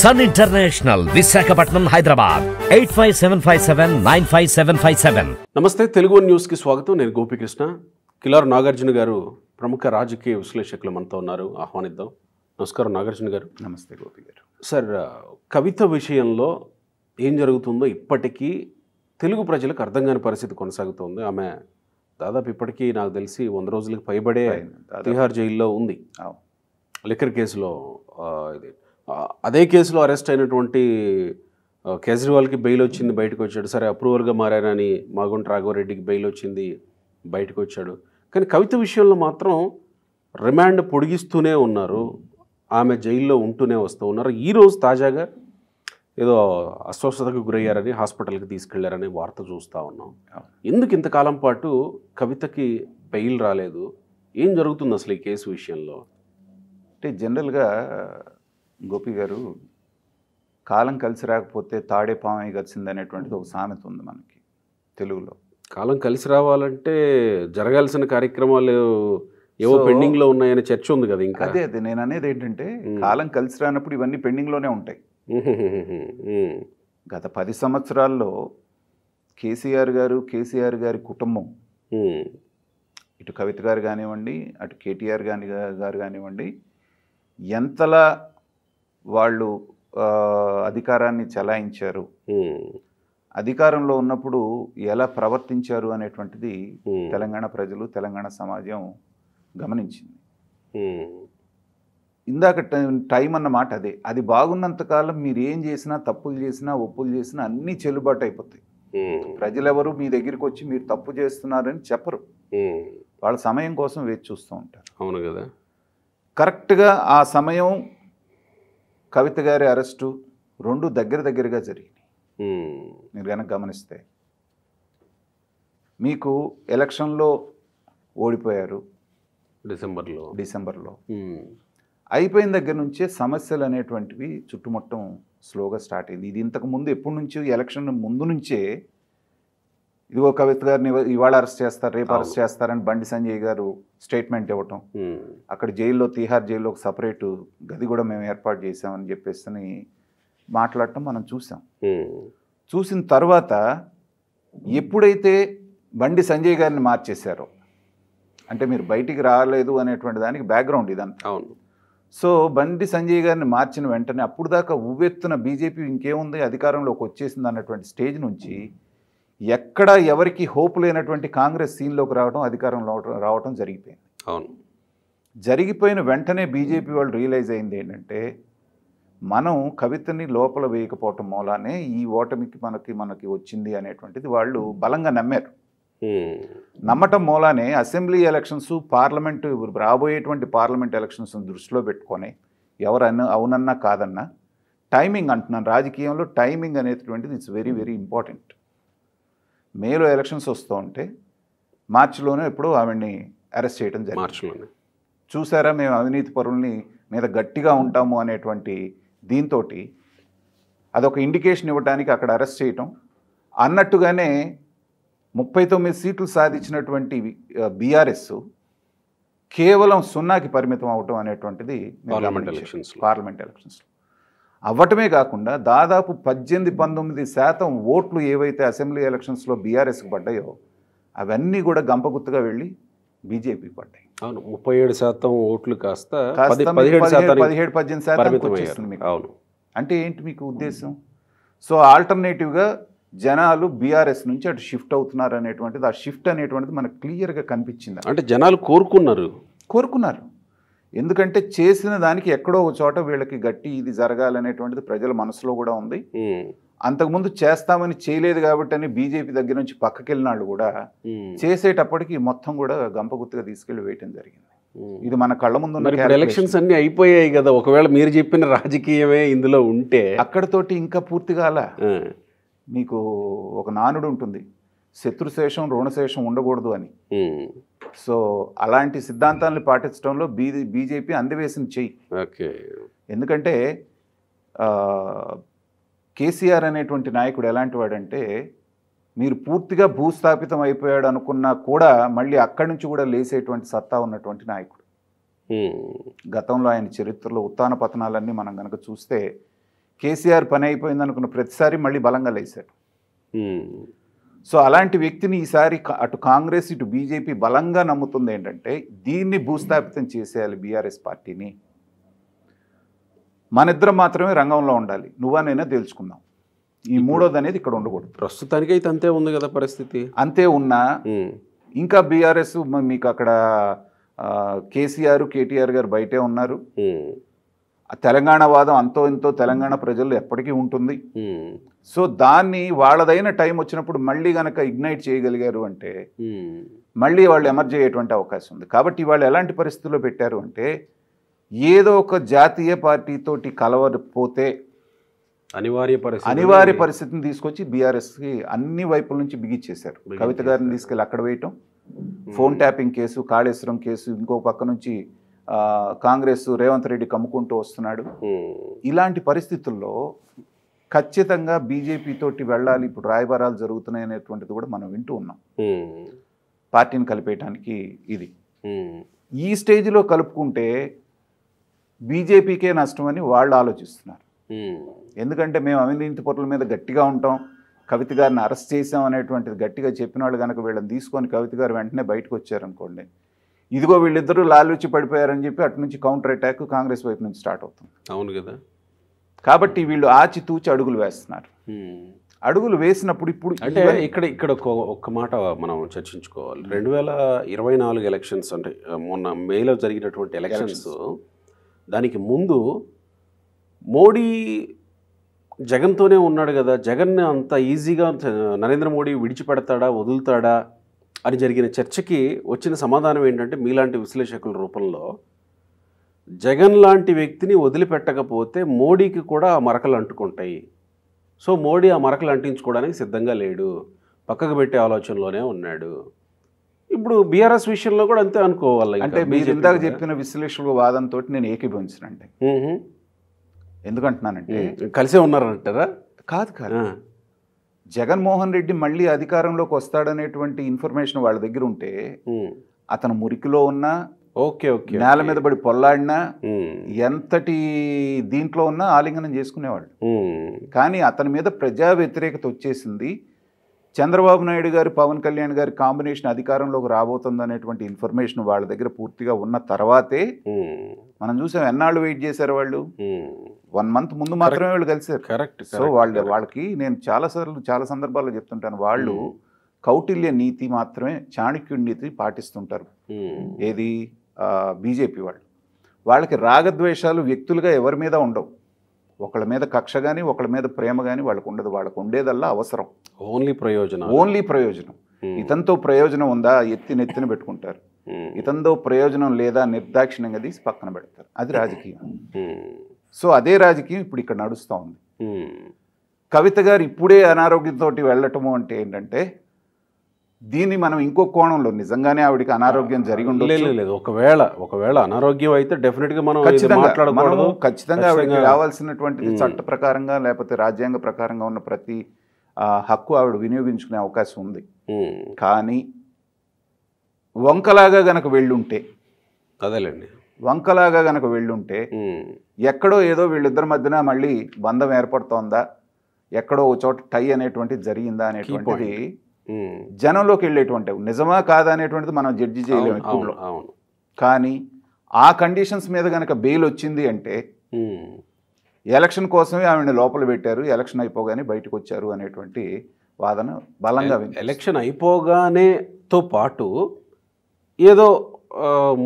Sun International Visakhapatnam Hyderabad eight five seven five seven nine five seven five seven నమస్తే Telugu news కి స్వాగతం నేను గోపికృష్ణ కిలార్ నాగార్జున గారు ప్రముఖ రాజకీయ విశ్లేషకులు మనతో ఉన్నారు ఆహ్వానిద్దాం నమస్కారం నాగార్జున గారు నమస్తే గోపి గారు సార్ కవిత విషయంలో ఏం జరుగుతుందో ఇప్పటికీ తెలుగు ప్రజలకు అర్థం కాని పరిస్థితి కొనసాగుతోంది ఆమె దాదాపు ఇప్పటికీ నాకు తెలిసి వంద రోజులకు పైబడే తిహార్ జైల్లో ఉంది లిక్కర్ కేసులో ఇది అదే కేసులో అరెస్ట్ అయినటువంటి కేజ్రీవాల్కి బెయిల్ వచ్చింది బయటకు వచ్చాడు సరే అప్రూవల్గా మారానని మాగుంట రాఘవరెడ్డికి బెయిల్ వచ్చింది బయటకు వచ్చాడు కానీ కవిత విషయంలో మాత్రం రిమాండ్ పొడిగిస్తూనే ఉన్నారు ఆమె జైల్లో ఉంటూనే వస్తూ ఉన్నారు ఈరోజు తాజాగా ఏదో అస్వస్థతకు గురయ్యారని హాస్పిటల్కి తీసుకెళ్లారని వార్త చూస్తూ ఉన్నాం ఎందుకు ఇంతకాలం పాటు కవితకి బెయిల్ రాలేదు ఏం జరుగుతుంది అసలు ఈ కేసు విషయంలో అంటే జనరల్గా గోపి గారు కాలం కలిసి రాకపోతే తాడే పామై గచ్చింది అనేటువంటిది ఒక సామెత ఉంది మనకి తెలుగులో కాలం కలిసి రావాలంటే జరగాల్సిన కార్యక్రమాలు ఏవో పెండింగ్లో ఉన్నాయనే చర్చ ఉంది కదా ఇంకా అదే అదే నేను అనేది ఏంటంటే కాలం కలిసి రానప్పుడు ఇవన్నీ పెండింగ్లోనే ఉంటాయి గత పది సంవత్సరాల్లో కేసీఆర్ గారు కేసీఆర్ గారి కుటుంబం ఇటు కవిత గారు కానివ్వండి అటు కేటీఆర్ గాని గారు కానివ్వండి ఎంతలా వాళ్ళు అధికారాన్ని చలాయించారు అధికారంలో ఉన్నప్పుడు ఎలా ప్రవర్తించారు అనేటువంటిది తెలంగాణ ప్రజలు తెలంగాణ సమాజం గమనించింది ఇందాక టైం అన్న మాట అదే అది బాగున్నంతకాలం మీరు ఏం చేసినా తప్పులు చేసినా ఒప్పులు చేసినా అన్నీ చెల్లుబాటు అయిపోతాయి ప్రజలెవరు మీ దగ్గరికి వచ్చి మీరు తప్పు చేస్తున్నారని చెప్పరు వాళ్ళ సమయం కోసం వేచి చూస్తూ ఉంటారు అవును కదా కరెక్ట్గా ఆ సమయం కవిత గారి అరెస్టు రెండు దగ్గర దగ్గరగా జరిగినాయి మీరు కనుక గమనిస్తే మీకు ఎలక్షన్లో ఓడిపోయారు డిసెంబర్లో డిసెంబర్లో అయిపోయిన దగ్గర నుంచే సమస్యలు అనేటువంటివి చుట్టుమొత్తం స్లోగా స్టార్ట్ అయింది ఇది ఇంతకు ముందు ఎప్పటి నుంచి ఎలక్షన్ ముందు నుంచే ఇదిగో కవిత గారిని ఇవాళ అరెస్ట్ చేస్తారు రేపు అరెస్ట్ చేస్తారని బండి సంజయ్ గారు స్టేట్మెంట్ ఇవ్వటం అక్కడ జైల్లో తీహార్ జైల్లో ఒక సపరేటు గది కూడా మేము ఏర్పాటు చేసామని చెప్పేసి మాట్లాడటం మనం చూసాం చూసిన తర్వాత ఎప్పుడైతే బండి సంజయ్ గారిని మార్చేశారో అంటే మీరు బయటికి రాలేదు అనేటువంటి దానికి బ్యాక్గ్రౌండ్ ఇదంతా అవును సో బండి సంజయ్ గారిని మార్చిన వెంటనే అప్పుడు దాకా ఉవ్వెత్తున బీజేపీ ఇంకేముంది అధికారంలోకి వచ్చేసింది అన్నటువంటి స్టేజ్ నుంచి ఎక్కడ ఎవరికి హోప్ లేనటువంటి కాంగ్రెస్ సీన్లోకి రావడం అధికారంలో రావడం జరిగిపోయింది అవును జరిగిపోయిన వెంటనే బీజేపీ వాళ్ళు రియలైజ్ అయింది ఏంటంటే మనం కవితని లోపల వేయకపోవటం మూలానే ఈ ఓటమికి మనకి మనకి వచ్చింది అనేటువంటిది వాళ్ళు బలంగా నమ్మారు నమ్మటం మూలానే అసెంబ్లీ ఎలక్షన్స్ పార్లమెంటు రాబోయేటువంటి పార్లమెంట్ ఎలక్షన్స్ దృష్టిలో పెట్టుకొని ఎవరన్నా అవునన్నా కాదన్నా టైమింగ్ అంటున్నాను రాజకీయంలో టైమింగ్ అనేటువంటిది ఇట్స్ వెరీ వెరీ ఇంపార్టెంట్ మేలో ఎలక్షన్స్ వస్తూ ఉంటే మార్చిలోనే ఇప్పుడు ఆవిడ్ని అరెస్ట్ చేయడం జరిగింది మార్చిలోనే చూసారా మేము అవినీతి పరుల్ని మీద గట్టిగా ఉంటాము అనేటువంటి దీంతో అదొక ఇండికేషన్ ఇవ్వడానికి అక్కడ అరెస్ట్ చేయటం అన్నట్టుగానే ముప్పై తొమ్మిది సీట్లు సాధించినటువంటి బీఆర్ఎస్ కేవలం సున్నాకి పరిమితం అవటం అనేటువంటిది పార్లమెంట్ ఎలక్షన్స్ పార్లమెంట్ ఎలక్షన్స్ అవ్వటమే కాకుండా దాదాపు పద్దెనిమిది పంతొమ్మిది శాతం ఓట్లు ఏవైతే అసెంబ్లీ ఎలక్షన్స్లో బీఆర్ఎస్కి పడ్డాయో అవన్నీ కూడా గంపగుత్తుగా వెళ్ళి బీజేపీ పడ్డాయి అవును ముప్పై ఏడు శాతం ఓట్లు కాస్త పదిహేడు పద్దెనిమిది శాతం అవును అంటే ఏంటి మీకు ఉద్దేశం సో ఆల్టర్నేటివ్గా జనాలు బీఆర్ఎస్ నుంచి అటు షిఫ్ట్ అవుతున్నారు అనేటువంటిది ఆ షిఫ్ట్ అనేటువంటిది మనకు క్లియర్గా కనిపించింది అంటే జనాలు కోరుకున్నారు కోరుకున్నారు ఎందుకంటే చేసిన దానికి ఎక్కడో ఒక చోట వీళ్ళకి గట్టి ఇది జరగాలనేటువంటిది ప్రజల మనసులో కూడా ఉంది అంతకుముందు చేస్తామని చేయలేదు కాబట్టి అని బీజేపీ దగ్గర నుంచి వెళ్ళినాడు కూడా చేసేటప్పటికి మొత్తం కూడా గుర్తుగా తీసుకెళ్లి వేయటం జరిగింది ఇది మన కళ్ళ ముందు ఎలక్షన్స్ అన్ని అయిపోయాయి కదా ఒకవేళ మీరు చెప్పిన రాజకీయమే ఇందులో ఉంటే అక్కడతోటి ఇంకా పూర్తిగా అలా మీకు ఒక నానుడు ఉంటుంది శత్రుశేషం రుణశేషం ఉండకూడదు అని సో అలాంటి సిద్ధాంతాలను పాటించడంలో బీది బీజేపీ అందివేసిన చెయ్యి ఎందుకంటే కేసీఆర్ అనేటువంటి నాయకుడు ఎలాంటి వాడంటే మీరు పూర్తిగా భూస్థాపితం అయిపోయాడు అనుకున్నా కూడా మళ్ళీ అక్కడి నుంచి కూడా లేసేటువంటి సత్తా ఉన్నటువంటి నాయకుడు గతంలో ఆయన చరిత్రలో ఉత్తాన పతనాలన్నీ మనం కనుక చూస్తే కేసీఆర్ పని అయిపోయింది అనుకున్న ప్రతిసారి మళ్ళీ బలంగా లేచాడు సో అలాంటి వ్యక్తిని ఈసారి అటు కాంగ్రెస్ ఇటు బీజేపీ బలంగా నమ్ముతుంది ఏంటంటే దీన్ని భూస్థాపితం చేసేయాలి బీఆర్ఎస్ పార్టీని మనిద్దరం మాత్రమే రంగంలో ఉండాలి నువ్వనైనా తెలుసుకుందాం ఈ మూడోది అనేది ఇక్కడ ఉండకూడదు ప్రస్తుతానికి అయితే అంతే ఉంది కదా పరిస్థితి అంతే ఉన్నా ఇంకా బీఆర్ఎస్ మీకు అక్కడ కేసీఆర్ కేటీఆర్ గారు బయటే ఉన్నారు తెలంగాణ వాదం అంతో ఇంతో తెలంగాణ ప్రజల్లో ఎప్పటికీ ఉంటుంది సో దాన్ని వాళ్ళదైన టైం వచ్చినప్పుడు మళ్ళీ గనక ఇగ్నైట్ చేయగలిగారు అంటే మళ్ళీ వాళ్ళు ఎమర్జ్ అయ్యేటువంటి అవకాశం ఉంది కాబట్టి వాళ్ళు ఎలాంటి పరిస్థితుల్లో పెట్టారు అంటే ఏదో ఒక జాతీయ పార్టీతోటి కలవకపోతే అనివార్య పరిస్థితి అనివార్య పరిస్థితిని తీసుకొచ్చి బీఆర్ఎస్కి అన్ని వైపుల నుంచి బిగిచ్చేశారు కవిత గారిని తీసుకెళ్ళి అక్కడ వేయటం phone tapping case Kaleshwaram case ఇంకో పక్క నుంచి కాంగ్రెస్ రేవంత్ రెడ్డి కమ్ముకుంటూ వస్తున్నాడు ఇలాంటి పరిస్థితుల్లో ఖచ్చితంగా బీజేపీ తోటి వెళ్ళాలి ఇప్పుడు రాయబారాలు జరుగుతున్నాయి అనేటువంటిది కూడా మనం వింటూ ఉన్నాం పార్టీని కలిపేయటానికి ఇది ఈ స్టేజ్లో కలుపుకుంటే బీజేపీకే నష్టమని వాళ్ళు ఆలోచిస్తున్నారు ఎందుకంటే మేము అవినీతి పొరల మీద గట్టిగా ఉంటాం కవిత గారిని అరెస్ట్ చేసాం అనేటువంటిది గట్టిగా చెప్పిన వాళ్ళు కనుక వీళ్ళని తీసుకొని కవిత గారు వెంటనే బయటకు వచ్చారనుకోండి ఇదిగో వీళ్ళిద్దరూ లాలూచి పడిపోయారని చెప్పి అటు నుంచి కౌంటర్ అటాక్ కాంగ్రెస్ వైపు నుంచి స్టార్ట్ అవుతుంది అవును కదా కాబట్టి వీళ్ళు ఆచితూచి అడుగులు వేస్తున్నారు అడుగులు వేసినప్పుడు ఇప్పుడు అంటే ఇక్కడ ఇక్కడ ఒక్క మాట మనం చర్చించుకోవాలి రెండు వేల ఇరవై నాలుగు ఎలక్షన్స్ అంటే మొన్న మేలో జరిగినటువంటి ఎలక్షన్స్ దానికి ముందు మోడీ జగన్తోనే ఉన్నాడు కదా జగన్ అంత ఈజీగా నరేంద్ర మోడీ విడిచిపెడతాడా వదులుతాడా అని జరిగిన చర్చకి వచ్చిన సమాధానం ఏంటంటే మీలాంటి విశ్లేషకుల రూపంలో జగన్ లాంటి వ్యక్తిని వదిలిపెట్టకపోతే మోడీకి కూడా ఆ మరకలు అంటుకుంటాయి సో మోడీ ఆ మరకలు అంటించుకోవడానికి సిద్ధంగా లేడు పక్కకు పెట్టే ఆలోచనలోనే ఉన్నాడు ఇప్పుడు బీఆర్ఎస్ విషయంలో కూడా అంతే అనుకోవాలి అంటే మీరు ఇందాక చెప్పిన విశ్లేషకుల వాదంతో నేను ఏకీభవించినండి ఎందుకంటున్నానంటే కలిసే ఉన్నారంటారా కాదు కాదు జగన్మోహన్ రెడ్డి మళ్ళీ అధికారంలోకి వస్తాడనేటువంటి ఇన్ఫర్మేషన్ వాళ్ళ దగ్గర ఉంటే అతను మురికిలో ఉన్నా ఓకే ఓకే నేల మీద పడి పొల్లాడినా ఎంతటి దీంట్లో ఉన్నా ఆలింగనం చేసుకునేవాళ్ళు కానీ అతని మీద ప్రజా వ్యతిరేకత వచ్చేసింది చంద్రబాబు నాయుడు గారు పవన్ కళ్యాణ్ గారి కాంబినేషన్ అధికారంలోకి రాబోతుంది అనేటువంటి ఇన్ఫర్మేషన్ వాళ్ళ దగ్గర పూర్తిగా ఉన్న తర్వాతే మనం చూసాం ఎన్నాళ్ళు వెయిట్ చేశారు వాళ్ళు వన్ మంత్ ముందు మాత్రమే వాళ్ళు కలిసారు కరెక్ట్ సో వాళ్ళు వాళ్ళకి నేను చాలా సార్లు చాలా సందర్భాల్లో చెప్తుంటాను వాళ్ళు కౌటిల్య నీతి మాత్రమే చాణక్యుడి నీతి పాటిస్తుంటారు ఏది బీజేపీ వాళ్ళు వాళ్ళకి రాగద్వేషాలు వ్యక్తులుగా ఎవరి మీద ఉండవు ఒకళ్ళ మీద కక్ష కానీ ఒకళ్ళ మీద ప్రేమ కానీ వాళ్ళకు ఉండదు వాళ్ళకు ఉండేదల్లా అవసరం ఓన్లీ ప్రయోజనం ఓన్లీ ప్రయోజనం ఇతంతో ప్రయోజనం ఉందా ఎత్తి నెత్తిన పెట్టుకుంటారు ఇతంతో ప్రయోజనం లేదా నిర్దాక్షిణ్యంగా తీసి పక్కన పెడతారు అది రాజకీయం సో అదే రాజకీయం ఇప్పుడు ఇక్కడ నడుస్తూ ఉంది కవిత గారు ఇప్పుడే అనారోగ్యంతో వెళ్ళటము అంటే ఏంటంటే దీన్ని మనం ఇంకో కోణంలో నిజంగానే ఆవిడకి అనారోగ్యం జరిగి ఉండదు లేదు ఒకవేళ ఒకవేళ అనారోగ్యం అయితే డెఫినెట్ గా మనం ఖచ్చితంగా ఆవిడకి రావాల్సినటువంటి చట్ట ప్రకారంగా లేకపోతే రాజ్యాంగ ప్రకారంగా ఉన్న ప్రతి హక్కు ఆవిడ వినియోగించుకునే అవకాశం ఉంది కానీ వంకలాగా గనక వెళ్ళుంటే అదేలేండి వంకలాగా గనక వెళ్ళుంటే ఎక్కడో ఏదో వీళ్ళిద్దరి మధ్యన మళ్ళీ బంధం ఏర్పడుతోందా ఎక్కడో చోట టై అనేటువంటిది జరిగిందా అనేటువంటిది జనంలోకి వెళ్ళేటువంటి నిజమా కాదా అనేటువంటిది మనం జడ్జి చేయలేము ఎక్కువలో కానీ ఆ కండిషన్స్ మీద కనుక బెయిల్ వచ్చింది అంటే ఎలక్షన్ కోసమే ఆవిడని లోపల పెట్టారు ఎలక్షన్ అయిపోగానే బయటకు వచ్చారు అనేటువంటి వాదన బలంగా ఎలక్షన్ అయిపోగానేతో పాటు ఏదో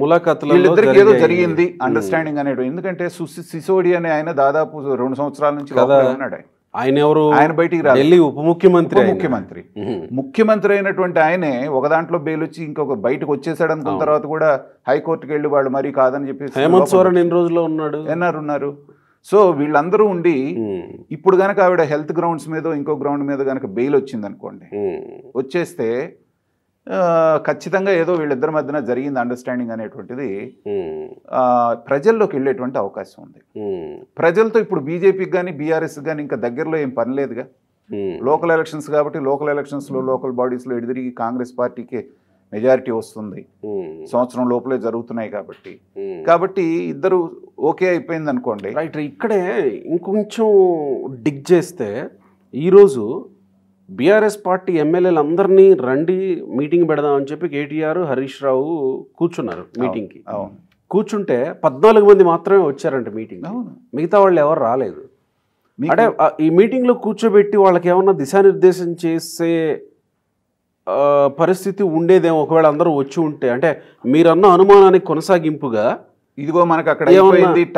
ములాఖతులు ఏదో జరిగింది అండర్స్టాండింగ్ అనేటువంటి ఎందుకంటే సిసోడి అనే ఆయన దాదాపు రెండు సంవత్సరాల నుంచి ఉన్నాడు ఆయన ఆయన ఎవరు ఆయన బయటికి రాదు ఢిల్లీ ఉప ముఖ్యమంత్రి ముఖ్యమంత్రి ముఖ్యమంత్రి అయినటువంటి ఆయనే ఒక దాంట్లో బెయిలొచ్చి ఇంకొక బయటకు వచ్చేసాడు అనుకున్న తర్వాత కూడా హైకోర్టుకి వెళ్ళి వాళ్ళు మరీ కాదని చెప్పి హేమంత్ సోరెన్ ఎన్ని రోజుల్లో ఉన్నాడు ఎన్నారు ఉన్నారు సో వీళ్ళందరూ ఉండి ఇప్పుడు కనుక ఆవిడ హెల్త్ గ్రౌండ్స్ మీద ఇంకో గ్రౌండ్ మీద కనుక బెయిల్ వచ్చింది అనుకోండి వచ్చేస్తే ఖచ్చితంగా ఏదో వీళ్ళిద్దరి మధ్యన జరిగింది అండర్స్టాండింగ్ అనేటువంటిది hmm. ప్రజల్లోకి వెళ్ళేటువంటి అవకాశం ఉంది hmm. ప్రజలతో ఇప్పుడు బీజేపీకి కానీ బీఆర్ఎస్ కానీ ఇంకా దగ్గరలో ఏం పని లేదుగా లోకల్ hmm. ఎలక్షన్స్ కాబట్టి లోకల్ ఎలక్షన్స్లో లోకల్ బాడీస్లో ఎడిదిరిగి కాంగ్రెస్ పార్టీకి మెజారిటీ వస్తుంది సంవత్సరం లోపలే జరుగుతున్నాయి కాబట్టి కాబట్టి ఇద్దరు ఓకే అయిపోయింది అనుకోండి రైట్ ఇక్కడే ఇంకొంచెం డిగ్ చేస్తే ఈరోజు బీఆర్ఎస్ పార్టీ ఎమ్మెల్యేలు అందరినీ రండి మీటింగ్ పెడదామని చెప్పి కేటీఆర్ హరీష్ రావు కూర్చున్నారు మీటింగ్కి కూర్చుంటే పద్నాలుగు మంది మాత్రమే వచ్చారంట మీటింగ్ మిగతా వాళ్ళు ఎవరు రాలేదు అంటే ఈ మీటింగ్లో కూర్చోబెట్టి వాళ్ళకి ఏమన్నా దిశానిర్దేశం చేసే పరిస్థితి ఉండేదేమో ఒకవేళ అందరూ వచ్చి ఉంటే అంటే మీరన్న అనుమానానికి కొనసాగింపుగా ఇదిగో మనకి అక్కడ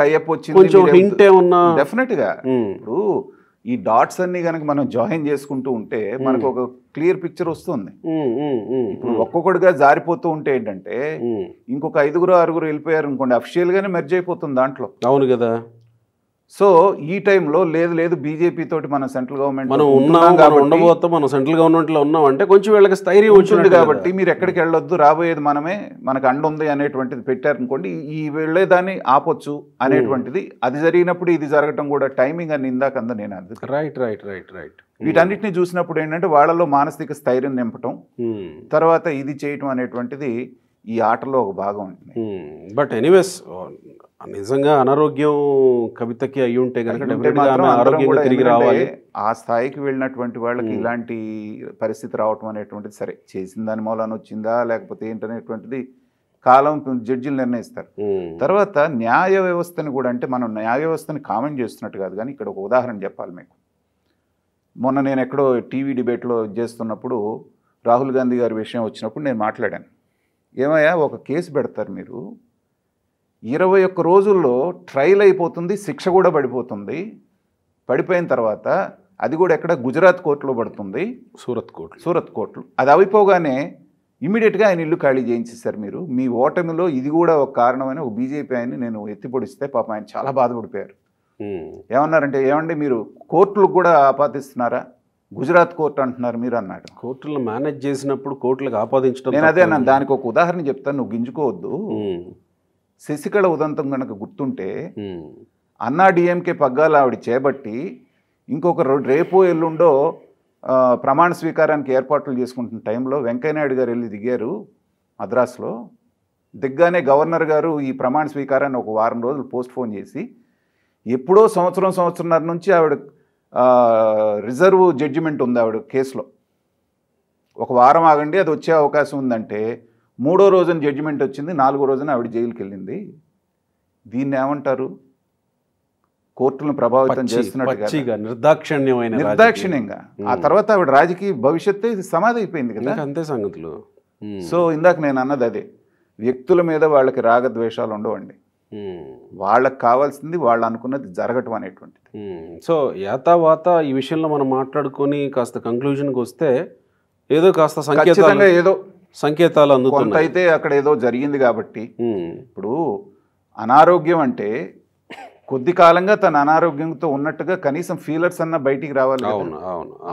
టైఅప్ వచ్చింది కొంచెం హింట్ ఏమన్నా డెఫినెట్గా ఇప్పుడు ఈ డాట్స్ అన్ని కనుక మనం జాయిన్ చేసుకుంటూ ఉంటే మనకు ఒక క్లియర్ పిక్చర్ వస్తుంది ఇప్పుడు ఒక్కొక్కడిగా జారిపోతూ ఉంటే ఏంటంటే ఇంకొక ఐదుగురు ఆరుగురు వెళ్ళిపోయారు అనుకోండి అఫిషియల్ గానే మెర్జ్ అయిపోతుంది దాంట్లో అవును కదా సో ఈ టైంలో లేదు లేదు బీజేపీ తోటి మన సెంట్రల్ గవర్నమెంట్ మనం ఉన్నాం కాబట్టి ఉండబోతాం మనం సెంట్రల్ గవర్నమెంట్లో ఉన్నాం అంటే కొంచెం వీళ్ళకి స్థైర్యం వచ్చింది కాబట్టి మీరు ఎక్కడికి వెళ్ళొద్దు రాబోయేది మనమే మనకు అండ ఉంది అనేటువంటిది పెట్టారనుకోండి ఈ దాన్ని ఆపొచ్చు అనేటువంటిది hmm. అది జరిగినప్పుడు ఇది జరగటం కూడా టైమింగ్ అని ఇందాక అంద నేను అది రైట్ రైట్ రైట్ రైట్ వీటన్నిటిని చూసినప్పుడు ఏంటంటే వాళ్ళలో మానసిక స్థైర్యం నింపటం hmm. తర్వాత ఇది చేయటం అనేటువంటిది ఈ ఆటలో ఒక భాగం బట్ hmm. ఎనీవేస్ నిజంగా అనారోగ్యం కవితకి అయి ఉంటే కనుక తిరిగి రావాలి ఆ స్థాయికి వెళ్ళినటువంటి వాళ్ళకి ఇలాంటి పరిస్థితి రావటం అనేటువంటిది సరే చేసిన దాని మూలాన వచ్చిందా లేకపోతే ఏంటనేటువంటిది కాలం జడ్జిలు నిర్ణయిస్తారు తర్వాత న్యాయ వ్యవస్థని కూడా అంటే మనం న్యాయ వ్యవస్థని కామెంట్ చేస్తున్నట్టు కాదు కానీ ఇక్కడ ఒక ఉదాహరణ చెప్పాలి మీకు మొన్న నేను ఎక్కడో టీవీ డిబేట్లో చేస్తున్నప్పుడు రాహుల్ గాంధీ గారి విషయం వచ్చినప్పుడు నేను మాట్లాడాను ఏమయ్యా ఒక కేసు పెడతారు మీరు ఇరవై ఒక్క రోజుల్లో ట్రయల్ అయిపోతుంది శిక్ష కూడా పడిపోతుంది పడిపోయిన తర్వాత అది కూడా ఎక్కడ గుజరాత్ కోర్టులో పడుతుంది సూరత్ కోర్టు సూరత్ కోర్టులు అది అయిపోగానే ఇమీడియట్గా ఆయన ఇల్లు ఖాళీ చేయించేశారు మీరు మీ ఓటమిలో ఇది కూడా ఒక కారణమైన ఒక బీజేపీ ఆయన్ని నేను ఎత్తిపొడిస్తే పాప ఆయన చాలా బాధపడిపోయారు ఏమన్నారంటే ఏమండి మీరు కోర్టులకు కూడా ఆపాదిస్తున్నారా గుజరాత్ కోర్టు అంటున్నారు మీరు అన్నాడు కోర్టులు మేనేజ్ చేసినప్పుడు కోర్టులకు ఆపాదించడం నేను అదే దానికి ఒక ఉదాహరణ చెప్తాను నువ్వు గింజుకోవద్దు శశికళ ఉదంతం కనుక గుర్తుంటే అన్నా డిఎంకే పగ్గాలు ఆవిడ చేపట్టి ఇంకొక రేపు ఎల్లుండో ప్రమాణ స్వీకారానికి ఏర్పాట్లు చేసుకుంటున్న టైంలో వెంకయ్యనాయుడు గారు వెళ్ళి దిగారు మద్రాసులో దిగ్గానే గవర్నర్ గారు ఈ ప్రమాణ స్వీకారాన్ని ఒక వారం రోజులు పోస్ట్ పోన్ చేసి ఎప్పుడో సంవత్సరం సంవత్సరంన్నర నుంచి ఆవిడ రిజర్వ్ జడ్జిమెంట్ ఉంది ఆవిడ కేసులో ఒక వారం ఆగండి అది వచ్చే అవకాశం ఉందంటే మూడో రోజున జడ్జిమెంట్ వచ్చింది నాలుగో రోజున ఆవిడ జైలుకి వెళ్ళింది దీన్ని ఏమంటారు కోర్టులను ప్రభావితం చేస్తున్నట్టుగా నిర్దాక్షిణ్యమైన నిర్దాక్షిణ్యంగా ఆ తర్వాత ఆవిడ రాజకీయ భవిష్యత్తు సమాధి అయిపోయింది కదా అంతే సంగతులు సో ఇందాక నేను అన్నది అదే వ్యక్తుల మీద వాళ్ళకి రాగద్వేషాలు ఉండవండి వాళ్ళకి కావాల్సింది వాళ్ళు అనుకున్నది జరగటం అనేటువంటిది సో యాతావాత ఈ విషయంలో మనం మాట్లాడుకొని కాస్త కంక్లూజన్కి వస్తే ఏదో కాస్త సంకేతంగా ఏదో సంకేతాలు కొంత అయితే అక్కడ ఏదో జరిగింది కాబట్టి ఇప్పుడు అనారోగ్యం అంటే కొద్ది కాలంగా తన అనారోగ్యంతో ఉన్నట్టుగా కనీసం ఫీలర్స్ అన్న బయటికి రావాలి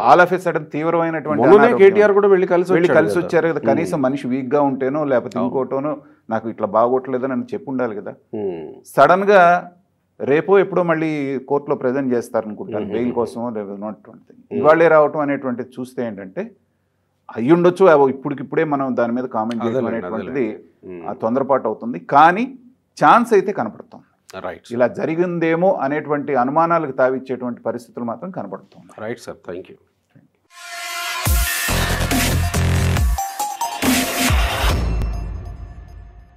ఆల్ ఆఫ్ ఎ సడన్ తీవ్రమైనటువంటి కేటీఆర్ కూడా వెళ్ళి కలిసి కలిసి వచ్చారు కదా కనీసం మనిషి వీక్ గా ఉంటేనో లేకపోతే ఇంకోటోనో నాకు ఇట్లా బాగోట్లేదని అని చెప్పి ఉండాలి కదా సడన్ గా రేపో ఎప్పుడో మళ్ళీ కోర్టులో ప్రజెంట్ చేస్తారనుకుంటారు బెయిల్ కోసం లేదు ఇవాళే రావటం అనేటువంటిది చూస్తే ఏంటంటే అయ్యి ఉండొచ్చు ఇప్పటికిప్పుడే మనం దాని మీద కామెంట్ చేయడం అనేటువంటిది తొందరపాటు అవుతుంది కానీ ఛాన్స్ అయితే కనపడుతుంది రైట్ ఇలా జరిగిందేమో అనేటువంటి అనుమానాలకు తావిచ్చేటువంటి పరిస్థితులు మాత్రం కనపడుతుంది రైట్ సార్ థ్యాంక్ యూ